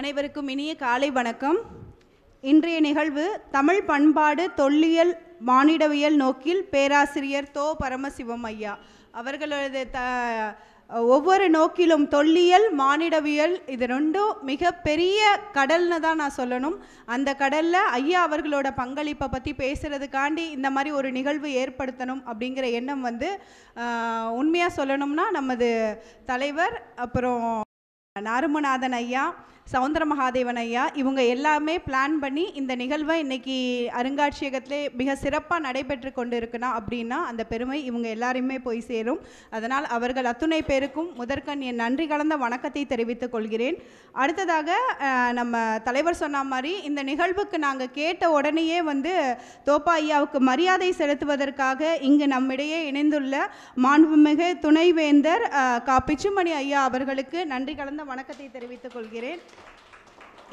அனைவருக்கும் இனிய காலை வணக்கம் இன்றைய நிகழ்வு தமிழ் பண்பாடு தொல்லியல் மானிடவியல் நோக்கில் பேராசிரியர் தோ பரமசிவம் ஐயா அவர்களது த ஒவ்வொரு நோக்கிலும் தொல்லியல் மானிடவியல் இது ரெண்டும் மிகப்பெரிய கடல்னு தான் நான் சொல்லணும் அந்த கடலில் ஐயா அவர்களோட பங்களிப்பை பற்றி பேசுகிறதுக்காண்டி இந்த மாதிரி ஒரு நிகழ்வு ஏற்படுத்தணும் அப்படிங்கிற எண்ணம் வந்து உண்மையாக சொல்லணும்னா நமது தலைவர் அப்புறம் நாருமநாதன் ஐயா சவுந்தர மகாதேவன் ஐயா இவங்க எல்லாமே பிளான் பண்ணி இந்த நிகழ்வை இன்னைக்கு அருங்காட்சியகத்திலே மிக சிறப்பாக நடைபெற்று கொண்டு இருக்குன்னா அப்படின்னா அந்த பெருமை இவங்க எல்லாருமே போய் சேரும் அதனால் அவர்கள் அத்துணை பேருக்கும் முதற்கண் என் நன்றி கலந்த வணக்கத்தை தெரிவித்துக் கொள்கிறேன் அடுத்ததாக நம்ம தலைவர் சொன்ன மாதிரி இந்த நிகழ்வுக்கு நாங்கள் கேட்ட உடனேயே வந்து தோப்பா ஐயாவுக்கு மரியாதை செலுத்துவதற்காக இங்கு நம்மிடையே இணைந்துள்ள மாண்புமிகு துணைவேந்தர் கா பிச்சுமணி ஐயா அவர்களுக்கு நன்றி கலந்த வணக்கத்தை தெரிவித்துக் கொள்கிறேன்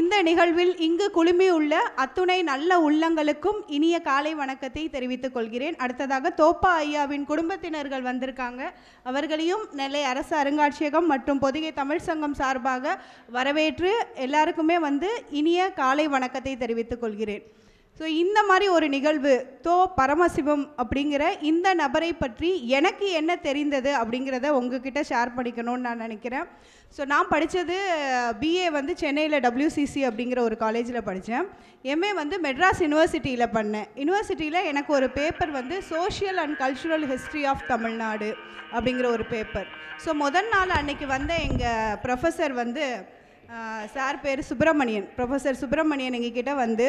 இந்த நிகழ்வில் இங்கு குழுமியுள்ள அத்துணை நல்ல உள்ளங்களுக்கும் இனிய காலை வணக்கத்தை தெரிவித்துக் கொள்கிறேன் அடுத்ததாக தோப்பா ஐயாவின் குடும்பத்தினர்கள் வந்திருக்காங்க அவர்களையும் நெல்லை அரசு அருங்காட்சியகம் மற்றும் பொதிகை தமிழ் சங்கம் சார்பாக வரவேற்று எல்லாருக்குமே வந்து இனிய காலை வணக்கத்தை தெரிவித்துக் கொள்கிறேன் ஸோ இந்த மாதிரி ஒரு நிகழ்வு தோ பரமசிவம் அப்படிங்கிற இந்த நபரை பற்றி எனக்கு என்ன தெரிந்தது அப்படிங்கிறத உங்ககிட்ட ஷேர் பண்ணிக்கணும்னு நான் நினைக்கிறேன் ஸோ நான் படித்தது பிஏ வந்து சென்னையில் டபிள்யூசிசி அப்படிங்கிற ஒரு காலேஜில் படித்தேன் எம்ஏ வந்து மெட்ராஸ் யூனிவர்சிட்டியில் பண்ணேன் யூனிவர்சிட்டியில் எனக்கு ஒரு பேப்பர் வந்து social and cultural history of Tamil Nadu அப்படிங்கிற ஒரு பேப்பர் ஸோ முதல் நாள் அன்னைக்கு வந்த எங்கள் ப்ரொஃபஸர் வந்து சார் பேர் சுப்பிரமணியன் ப்ரொஃபஸர் சுப்பிரமணியன் எங்ககிட்ட வந்து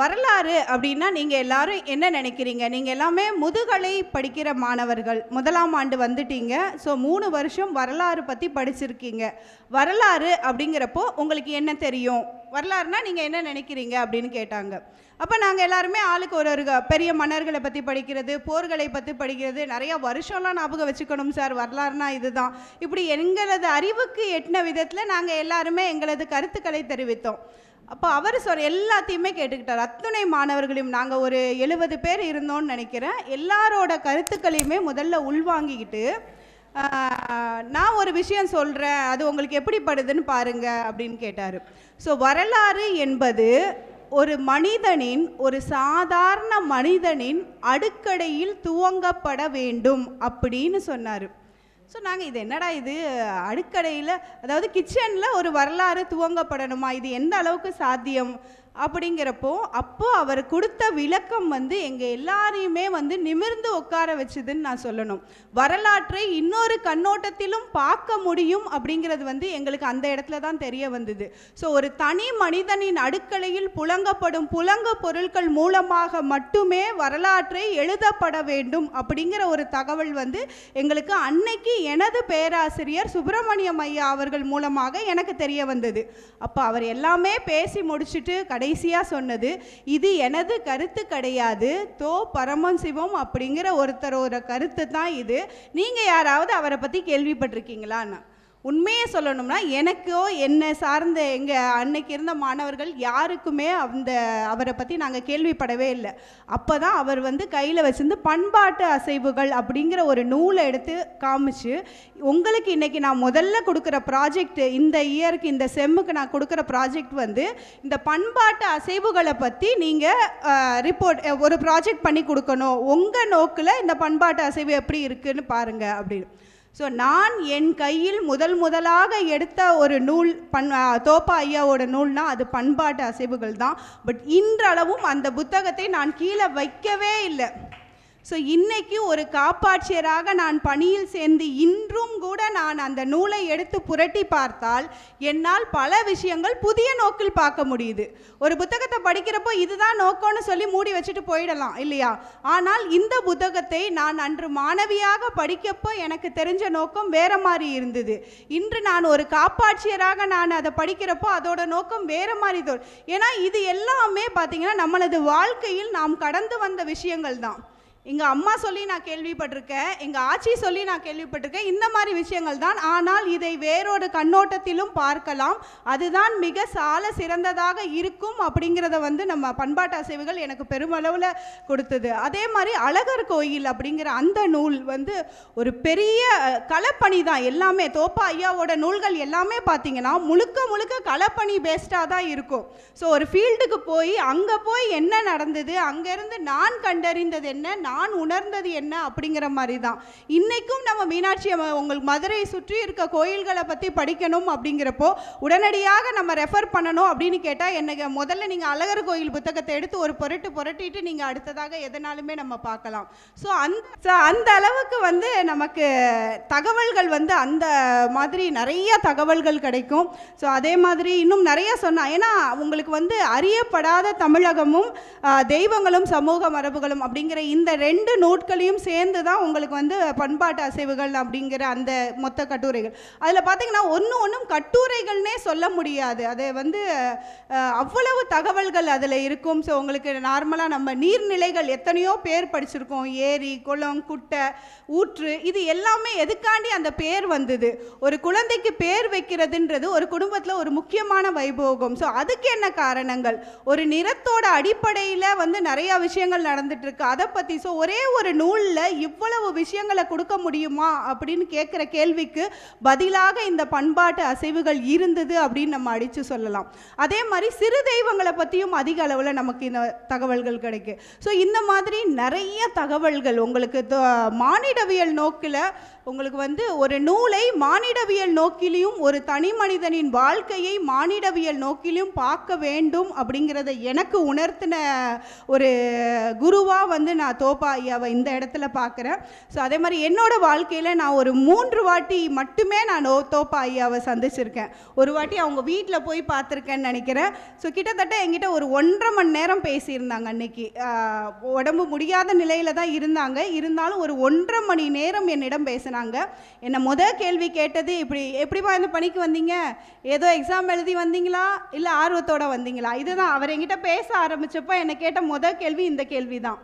வரலாறு அப்படின்னா நீங்கள் எல்லாரும் என்ன நினைக்கிறீங்க நீங்கள் எல்லாமே முதுகலை படிக்கிற மாணவர்கள் முதலாம் ஆண்டு வந்துட்டீங்க ஸோ மூணு வருஷம் வரலாறு பற்றி படிச்சிருக்கீங்க வரலாறு அப்படிங்கிறப்போ உங்களுக்கு என்ன தெரியும் வரலாறுனா நீங்கள் என்ன நினைக்கிறீங்க அப்படின்னு கேட்டாங்க அப்போ நாங்கள் எல்லாருமே ஆளுக்கு ஒரு ஒரு பெரிய மன்னர்களை பற்றி படிக்கிறது போர்களை பற்றி படிக்கிறது நிறையா வருஷம்லாம் ஞாபகம் வச்சுக்கணும் சார் வரலாறுனா இதுதான் இப்படி எங்களது அறிவுக்கு எட்டின விதத்தில் நாங்கள் எல்லாருமே எங்களது கருத்துக்களை தெரிவித்தோம் அப்போ அவர் சொல் எல்லாத்தையுமே கேட்டுக்கிட்டார் அத்துணை மாணவர்களையும் நாங்கள் ஒரு எழுபது பேர் இருந்தோம்னு நினைக்கிறேன் எல்லாரோட கருத்துக்களையுமே முதல்ல உள்வாங்கிக்கிட்டு நான் ஒரு விஷயம் சொல்கிறேன் அது உங்களுக்கு எப்படிப்படுதுன்னு பாருங்க பாருங்கள் அப்படின்னு கேட்டார் ஸோ வரலாறு என்பது ஒரு மனிதனின் ஒரு சாதாரண மனிதனின் அடுக்கடையில் துவங்கப்பட வேண்டும் அப்படின்னு சொன்னார் ஸோ நாங்கள் இது என்னடா இது அடுக்கடையில் அதாவது கிச்சனில் ஒரு வரலாறு துவங்கப்படணுமா இது எந்த அளவுக்கு சாத்தியம் அப்படிங்கிறப்போ அப்போது அவர் கொடுத்த விளக்கம் வந்து எங்கள் எல்லாரையுமே வந்து நிமிர்ந்து உட்கார வச்சுதுன்னு நான் சொல்லணும் வரலாற்றை இன்னொரு கண்ணோட்டத்திலும் பார்க்க முடியும் அப்படிங்கிறது வந்து எங்களுக்கு அந்த இடத்துல தான் தெரிய வந்தது ஸோ ஒரு தனி மனிதனின் அடுக்கலையில் புழங்கப்படும் புலங்க பொருட்கள் மூலமாக மட்டுமே வரலாற்றை எழுதப்பட வேண்டும் அப்படிங்கிற ஒரு தகவல் வந்து எங்களுக்கு அன்னைக்கு எனது பேராசிரியர் சுப்பிரமணியம் ஐயா அவர்கள் மூலமாக எனக்கு தெரிய வந்தது அப்போ அவர் எல்லாமே பேசி முடிச்சுட்டு கடைசியாக சொன்னது இது எனது கருத்து கிடையாது தோ பரமன் சிவம் அப்படிங்கிற ஒருத்தரோட கருத்து தான் இது நீங்கள் யாராவது அவரை பற்றி கேள்விப்பட்டிருக்கீங்களான்னு உண்மையை சொல்லணும்னா எனக்கோ என்னை சார்ந்த எங்கள் அன்னைக்கு இருந்த மாணவர்கள் யாருக்குமே அந்த அவரை பற்றி நாங்கள் கேள்விப்படவே இல்லை அப்போ தான் அவர் வந்து கையில் வச்சிருந்து பண்பாட்டு அசைவுகள் அப்படிங்கிற ஒரு நூலை எடுத்து காமிச்சு உங்களுக்கு இன்றைக்கி நான் முதல்ல கொடுக்குற ப்ராஜெக்ட் இந்த இயருக்கு இந்த செம்முக்கு நான் கொடுக்குற ப்ராஜெக்ட் வந்து இந்த பண்பாட்டு அசைவுகளை பற்றி நீங்கள் ரிப்போர்ட் ஒரு ப்ராஜெக்ட் பண்ணி கொடுக்கணும் உங்கள் நோக்கில் இந்த பண்பாட்டு அசைவு எப்படி இருக்குதுன்னு பாருங்கள் அப்படின்னு ஸோ நான் என் கையில் முதல் முதலாக எடுத்த ஒரு நூல் பண் தோப்பா ஐயாவோட நூல்னா அது பண்பாட்டு அசைவுகள் தான் பட் இன்றளவும் அந்த புத்தகத்தை நான் கீழே வைக்கவே இல்லை ஸோ இன்னைக்கு ஒரு காப்பாட்சியராக நான் பணியில் சேர்ந்து இன்றும் கூட நான் அந்த நூலை எடுத்து புரட்டி பார்த்தால் என்னால் பல விஷயங்கள் புதிய நோக்கில் பார்க்க முடியுது ஒரு புத்தகத்தை படிக்கிறப்போ இதுதான் நோக்கம்னு சொல்லி மூடி வச்சுட்டு போயிடலாம் இல்லையா ஆனால் இந்த புத்தகத்தை நான் அன்று மாணவியாக படிக்கப்போ எனக்கு தெரிஞ்ச நோக்கம் வேற மாதிரி இருந்தது இன்று நான் ஒரு காப்பாட்சியராக நான் அதை படிக்கிறப்போ அதோட நோக்கம் வேற மாதிரி தோல் ஏன்னா இது எல்லாமே பார்த்திங்கன்னா நம்மளது வாழ்க்கையில் நாம் கடந்து வந்த விஷயங்கள் தான் எங்கள் அம்மா சொல்லி நான் கேள்விப்பட்டிருக்கேன் எங்கள் ஆட்சி சொல்லி நான் கேள்விப்பட்டிருக்கேன் இந்த மாதிரி விஷயங்கள் தான் ஆனால் இதை வேறொரு கண்ணோட்டத்திலும் பார்க்கலாம் அதுதான் மிக சால சிறந்ததாக இருக்கும் அப்படிங்கிறத வந்து நம்ம பண்பாட்டு அசைவுகள் எனக்கு பெருமளவில் கொடுத்தது அதே மாதிரி அழகர் கோயில் அப்படிங்கிற அந்த நூல் வந்து ஒரு பெரிய களப்பணி தான் எல்லாமே தோப்பா ஐயாவோட நூல்கள் எல்லாமே பார்த்தீங்கன்னா முழுக்க முழுக்க களப்பணி பேஸ்டாக தான் இருக்கும் ஸோ ஒரு ஃபீல்டுக்கு போய் அங்கே போய் என்ன நடந்தது அங்கேருந்து நான் கண்டறிந்தது என்ன நான் உணர்ந்தது என்ன அப்படிங்கிற மாதிரி தான் இன்றைக்கும் நம்ம மீனாட்சி உங்களுக்கு உங்கள் மதுரை சுற்றி இருக்க கோயில்களை பற்றி படிக்கணும் அப்படிங்கிறப்போ உடனடியாக நம்ம ரெஃபர் பண்ணணும் அப்படின்னு கேட்டால் என்னை முதல்ல நீங்கள் அழகர் கோயில் புத்தகத்தை எடுத்து ஒரு பொருட்டு புரட்டிட்டு நீங்கள் அடுத்ததாக எதனாலுமே நம்ம பார்க்கலாம் ஸோ அந்த ஸோ அந்த அளவுக்கு வந்து நமக்கு தகவல்கள் வந்து அந்த மாதிரி நிறைய தகவல்கள் கிடைக்கும் ஸோ அதே மாதிரி இன்னும் நிறைய சொன்னால் ஏன்னா உங்களுக்கு வந்து அறியப்படாத தமிழகமும் தெய்வங்களும் சமூக மரபுகளும் அப்படிங்கிற இந்த ரெண்டு நூட்களையும் சேர்ந்து தான் உங்களுக்கு வந்து பண்பாட்டு அசைவுகள் அப்படிங்கிற அந்த மொத்த கட்டுரைகள் அதில் பார்த்தீங்கன்னா ஒன்று ஒன்றும் கட்டுரைகள்னே சொல்ல முடியாது அது வந்து அவ்வளவு தகவல்கள் அதில் இருக்கும் ஸோ உங்களுக்கு நார்மலாக நம்ம நீர்நிலைகள் எத்தனையோ பேர் படிச்சிருக்கோம் ஏரி குளம் குட்டை ஊற்று இது எல்லாமே எதுக்காண்டி அந்த பேர் வந்தது ஒரு குழந்தைக்கு பேர் வைக்கிறதுன்றது ஒரு குடும்பத்தில் ஒரு முக்கியமான வைபோகம் ஸோ அதுக்கு என்ன காரணங்கள் ஒரு நிறத்தோட அடிப்படையில் வந்து நிறையா விஷயங்கள் இருக்கு அதை பற்றி ஸோ ஸோ ஒரே ஒரு நூலில் இவ்வளவு விஷயங்களை கொடுக்க முடியுமா அப்படின்னு கேட்குற கேள்விக்கு பதிலாக இந்த பண்பாட்டு அசைவுகள் இருந்தது அப்படின்னு நம்ம அடித்து சொல்லலாம் அதே மாதிரி சிறு தெய்வங்களை பற்றியும் அதிக அளவில் நமக்கு இந்த தகவல்கள் கிடைக்கும் ஸோ இந்த மாதிரி நிறைய தகவல்கள் உங்களுக்கு மானிடவியல் நோக்கில் உங்களுக்கு வந்து ஒரு நூலை மானிடவியல் நோக்கிலையும் ஒரு தனி மனிதனின் வாழ்க்கையை மானிடவியல் நோக்கிலையும் பார்க்க வேண்டும் அப்படிங்கிறத எனக்கு உணர்த்தின ஒரு குருவாக வந்து நான் தோப்பா ஐயாவை இந்த இடத்துல பார்க்குறேன் ஸோ அதே மாதிரி என்னோடய வாழ்க்கையில் நான் ஒரு மூன்று வாட்டி மட்டுமே நான் தோப்பா ஐயாவை சந்திச்சிருக்கேன் ஒரு வாட்டி அவங்க வீட்டில் போய் பார்த்துருக்கேன்னு நினைக்கிறேன் ஸோ கிட்டத்தட்ட எங்கிட்ட ஒரு ஒன்றரை மணி நேரம் பேசியிருந்தாங்க அன்னைக்கு உடம்பு முடியாத நிலையில் தான் இருந்தாங்க இருந்தாலும் ஒரு ஒன்றரை மணி நேரம் என்னிடம் பேசினாங்க சொல்கிறாங்க என்னை முத கேள்வி கேட்டது இப்படி எப்படிப்பா இந்த பணிக்கு வந்தீங்க ஏதோ எக்ஸாம் எழுதி வந்தீங்களா இல்லை ஆர்வத்தோடு வந்தீங்களா இதுதான் அவர் என்கிட்ட பேச ஆரம்பித்தப்போ என்னை கேட்ட மொதல் கேள்வி இந்த கேள்வி தான்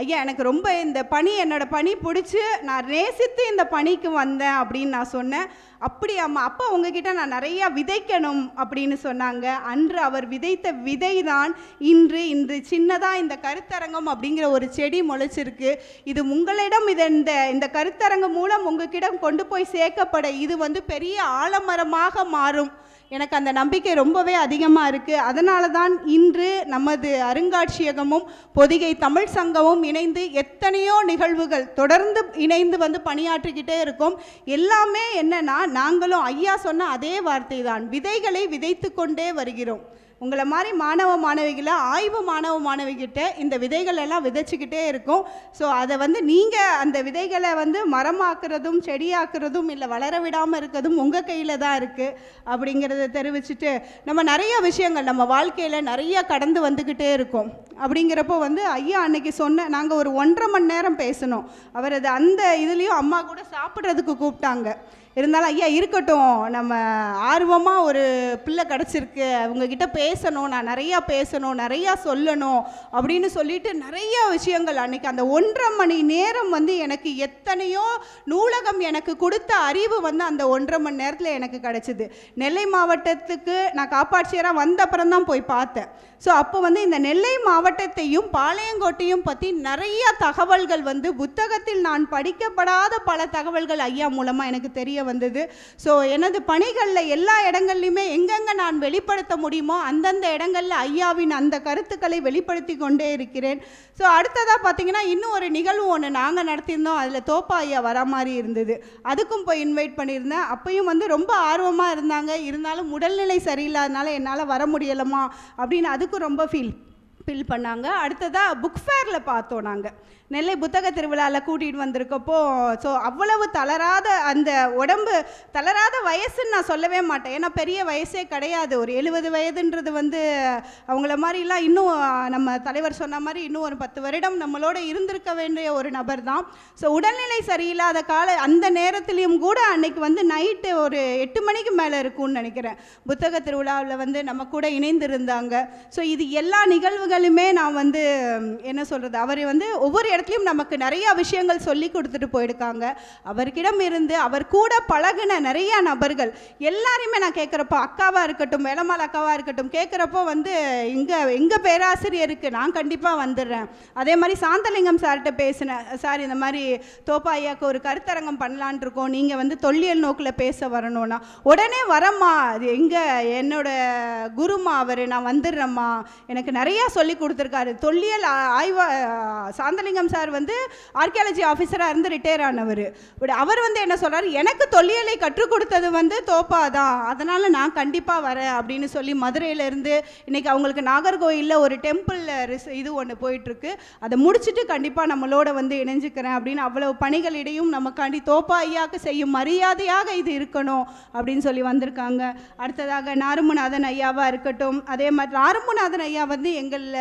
ஐயா எனக்கு ரொம்ப இந்த பணி என்னோடய பணி பிடிச்சி நான் நேசித்து இந்த பணிக்கு வந்தேன் அப்படின்னு நான் சொன்னேன் அப்படி அம்மா அப்பா உங்ககிட்ட நான் நிறையா விதைக்கணும் அப்படின்னு சொன்னாங்க அன்று அவர் விதைத்த விதை தான் இன்று இந்த சின்னதாக இந்த கருத்தரங்கம் அப்படிங்கிற ஒரு செடி முளைச்சிருக்கு இது உங்களிடம் இதை இந்த இந்த கருத்தரங்கம் மூலம் உங்ககிட்ட கொண்டு போய் சேர்க்கப்பட இது வந்து பெரிய ஆலமரமாக மாறும் எனக்கு அந்த நம்பிக்கை ரொம்பவே அதிகமாக இருக்குது அதனால தான் இன்று நமது அருங்காட்சியகமும் பொதிகை தமிழ் சங்கமும் இணைந்து எத்தனையோ நிகழ்வுகள் தொடர்ந்து இணைந்து வந்து பணியாற்றிக்கிட்டே இருக்கும் எல்லாமே என்னென்னா நாங்களும் ஐயா சொன்ன அதே வார்த்தை தான் விதைகளை விதைத்து கொண்டே வருகிறோம் உங்களை மாதிரி மாணவ மாணவிகளை ஆய்வு மாணவ மாணவிகிட்ட இந்த விதைகள் எல்லாம் விதைச்சிக்கிட்டே இருக்கும் ஸோ அதை வந்து நீங்கள் அந்த விதைகளை வந்து மரமாக்குறதும் செடியாக்குறதும் இல்லை வளர விடாமல் இருக்கிறதும் உங்கள் கையில் தான் இருக்குது அப்படிங்கிறத தெரிவிச்சுட்டு நம்ம நிறைய விஷயங்கள் நம்ம வாழ்க்கையில் நிறைய கடந்து வந்துக்கிட்டே இருக்கோம் அப்படிங்கிறப்போ வந்து ஐயா அன்னைக்கு சொன்ன நாங்கள் ஒரு ஒன்றரை மணி நேரம் பேசணும் அவரது அந்த இதுலேயும் அம்மா கூட சாப்பிட்றதுக்கு கூப்பிட்டாங்க இருந்தாலும் ஐயா இருக்கட்டும் நம்ம ஆர்வமாக ஒரு பிள்ளை கிடச்சிருக்கு அவங்கக்கிட்ட பேசணும் நான் நிறையா பேசணும் நிறையா சொல்லணும் அப்படின்னு சொல்லிட்டு நிறையா விஷயங்கள் அன்றைக்கி அந்த ஒன்றரை மணி நேரம் வந்து எனக்கு எத்தனையோ நூலகம் எனக்கு கொடுத்த அறிவு வந்து அந்த ஒன்றரை மணி நேரத்தில் எனக்கு கிடச்சிது நெல்லை மாவட்டத்துக்கு நான் காப்பாட்சியராக வந்த அப்புறம் தான் போய் பார்த்தேன் ஸோ அப்போ வந்து இந்த நெல்லை மாவட்டத்தையும் பாளையங்கோட்டையும் பற்றி நிறையா தகவல்கள் வந்து புத்தகத்தில் நான் படிக்கப்படாத பல தகவல்கள் ஐயா மூலமாக எனக்கு தெரிய வந்தது ஸோ எனது பணிகளில் எல்லா இடங்கள்லையுமே எங்கெங்கே நான் வெளிப்படுத்த முடியுமோ அந்தந்த இடங்களில் ஐயாவின் அந்த கருத்துக்களை வெளிப்படுத்தி கொண்டே இருக்கிறேன் ஸோ அடுத்ததாக பார்த்தீங்கன்னா இன்னும் ஒரு நிகழ்வு ஒன்று நாங்கள் நடத்தியிருந்தோம் அதில் தோப்பா ஐயா வர மாதிரி இருந்தது அதுக்கும் போய் இன்வைட் பண்ணியிருந்தேன் அப்பையும் வந்து ரொம்ப ஆர்வமாக இருந்தாங்க இருந்தாலும் உடல்நிலை சரியில்லாதனால என்னால் வர முடியலமா அப்படின்னு அதுக்கும் ரொம்ப ஃபீல் ஃபீல் பண்ணாங்க அடுத்ததாக புக் ஃபேரில் பார்த்தோம் நாங்கள் நெல்லை புத்தக திருவிழாவில் கூட்டிகிட்டு வந்திருக்கப்போ ஸோ அவ்வளவு தளராத அந்த உடம்பு தளராத வயசுன்னு நான் சொல்லவே மாட்டேன் ஏன்னா பெரிய வயசே கிடையாது ஒரு எழுபது வயதுன்றது வந்து அவங்கள மாதிரிலாம் இன்னும் நம்ம தலைவர் சொன்ன மாதிரி இன்னும் ஒரு பத்து வருடம் நம்மளோட இருந்திருக்க வேண்டிய ஒரு நபர் தான் ஸோ உடல்நிலை சரியில்லாத கால அந்த நேரத்துலேயும் கூட அன்னைக்கு வந்து நைட்டு ஒரு எட்டு மணிக்கு மேலே இருக்கும்னு நினைக்கிறேன் புத்தக திருவிழாவில் வந்து நம்ம கூட இணைந்திருந்தாங்க ஸோ இது எல்லா நிகழ்வுகளுமே நான் வந்து என்ன சொல்கிறது அவர் வந்து ஒவ்வொரு இடத்துல இடத்துலையும் நமக்கு நிறைய விஷயங்கள் சொல்லி கொடுத்துட்டு போயிருக்காங்க அவர்கிடம் இருந்து அவர் கூட பழகின நிறைய நபர்கள் எல்லாரையுமே நான் கேட்குறப்போ அக்காவாக இருக்கட்டும் வேலம்மாள் அக்காவாக இருக்கட்டும் கேட்குறப்போ வந்து இங்கே எங்கள் பேராசிரியருக்கு நான் கண்டிப்பாக வந்துடுறேன் அதே மாதிரி சாந்தலிங்கம் சார்கிட்ட பேசினேன் சார் இந்த மாதிரி தோப்பாயாக்கு ஒரு கருத்தரங்கம் பண்ணலான் இருக்கோம் நீங்கள் வந்து தொல்லியல் நோக்கில் பேச வரணும்னா உடனே வரம்மா அது எங்கே என்னோட குருமா அவர் நான் வந்துடுறேம்மா எனக்கு நிறையா சொல்லி கொடுத்துருக்காரு தொல்லியல் ஆய்வா சாந்தலிங்கம் சார் வந்து ஆர்கியாலஜி ஆஃபீஸராக இருந்து ரிட்டையர் ஆனவர் பட் அவர் வந்து என்ன சொல்கிறார் எனக்கு தொல்லியலை கற்றுக் கொடுத்தது வந்து தோப்பா தான் அதனால் நான் கண்டிப்பாக வரேன் அப்படின்னு சொல்லி மதுரையிலேருந்து இன்றைக்கி அவங்களுக்கு நாகர்கோயிலில் ஒரு டெம்பிளில் ரிஸ் இது ஒன்று போயிட்டுருக்கு அதை முடிச்சுட்டு கண்டிப்பாக நம்மளோட வந்து இணைஞ்சுக்கிறேன் அப்படின்னு அவ்வளவு பணிகளிடையும் நமக்காண்டி தோப்பா ஐயாவுக்கு செய்யும் மரியாதையாக இது இருக்கணும் அப்படின்னு சொல்லி வந்திருக்காங்க அடுத்ததாக நாருமுநாதன் ஐயாவாக இருக்கட்டும் அதே மாதிரி நாருமுநாதன் ஐயா வந்து எங்களில்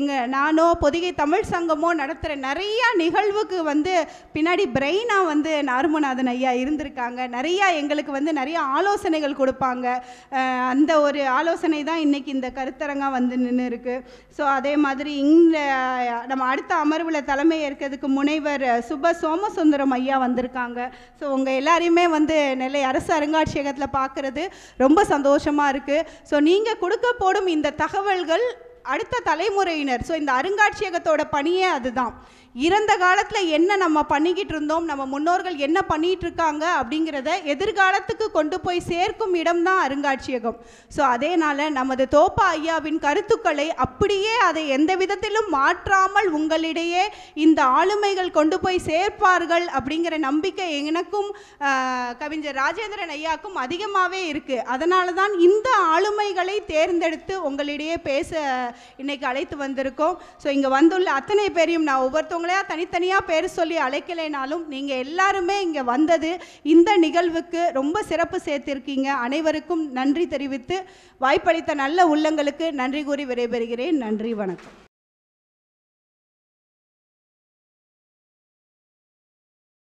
எங்கள் நானோ பொதிகை தமிழ் சங்கமோ நடத்துகிற வேறு நிறையா நிகழ்வுக்கு வந்து பின்னாடி பிரெயினாக வந்து நார்மநாதன் ஐயா இருந்திருக்காங்க நிறையா எங்களுக்கு வந்து நிறைய ஆலோசனைகள் கொடுப்பாங்க அந்த ஒரு ஆலோசனை தான் இன்றைக்கி இந்த கருத்தரங்காக வந்து நின்று இருக்குது ஸோ அதே மாதிரி இந்த நம்ம அடுத்த அமர்வில் தலைமை ஏற்கிறதுக்கு முனைவர் சுப சோமசுந்தரம் ஐயா வந்திருக்காங்க ஸோ உங்கள் எல்லாரையுமே வந்து நெல்லை அரசு அருங்காட்சியகத்தில் பார்க்குறது ரொம்ப சந்தோஷமாக இருக்குது ஸோ நீங்கள் கொடுக்க போடும் இந்த தகவல்கள் அடுத்த தலைமுறையினர் ஸோ இந்த அருங்காட்சியகத்தோட பணியே அதுதான் இறந்த காலத்தில் என்ன நம்ம பண்ணிக்கிட்டு இருந்தோம் நம்ம முன்னோர்கள் என்ன பண்ணிகிட்டு இருக்காங்க அப்படிங்கிறத எதிர்காலத்துக்கு கொண்டு போய் சேர்க்கும் இடம் தான் அருங்காட்சியகம் ஸோ அதேனால் நமது தோப்பா ஐயாவின் கருத்துக்களை அப்படியே அதை எந்த விதத்திலும் மாற்றாமல் உங்களிடையே இந்த ஆளுமைகள் கொண்டு போய் சேர்ப்பார்கள் அப்படிங்கிற நம்பிக்கை எனக்கும் கவிஞர் ராஜேந்திரன் ஐயாக்கும் அதிகமாகவே இருக்குது அதனால தான் இந்த ஆளுமைகளை தேர்ந்தெடுத்து உங்களிடையே பேச இன்னைக்கு அழைத்து வந்திருக்கோம் ஸோ இங்கே வந்துள்ள அத்தனை பேரையும் நான் ஒவ்வொருத்தவங்க ஒவ்வொருத்தவங்களையா தனித்தனியாக பேர் சொல்லி அழைக்கலைனாலும் நீங்கள் எல்லாருமே இங்கே வந்தது இந்த நிகழ்வுக்கு ரொம்ப சிறப்பு சேர்த்திருக்கீங்க அனைவருக்கும் நன்றி தெரிவித்து வாய்ப்பளித்த நல்ல உள்ளங்களுக்கு நன்றி கூறி விடைபெறுகிறேன் நன்றி வணக்கம்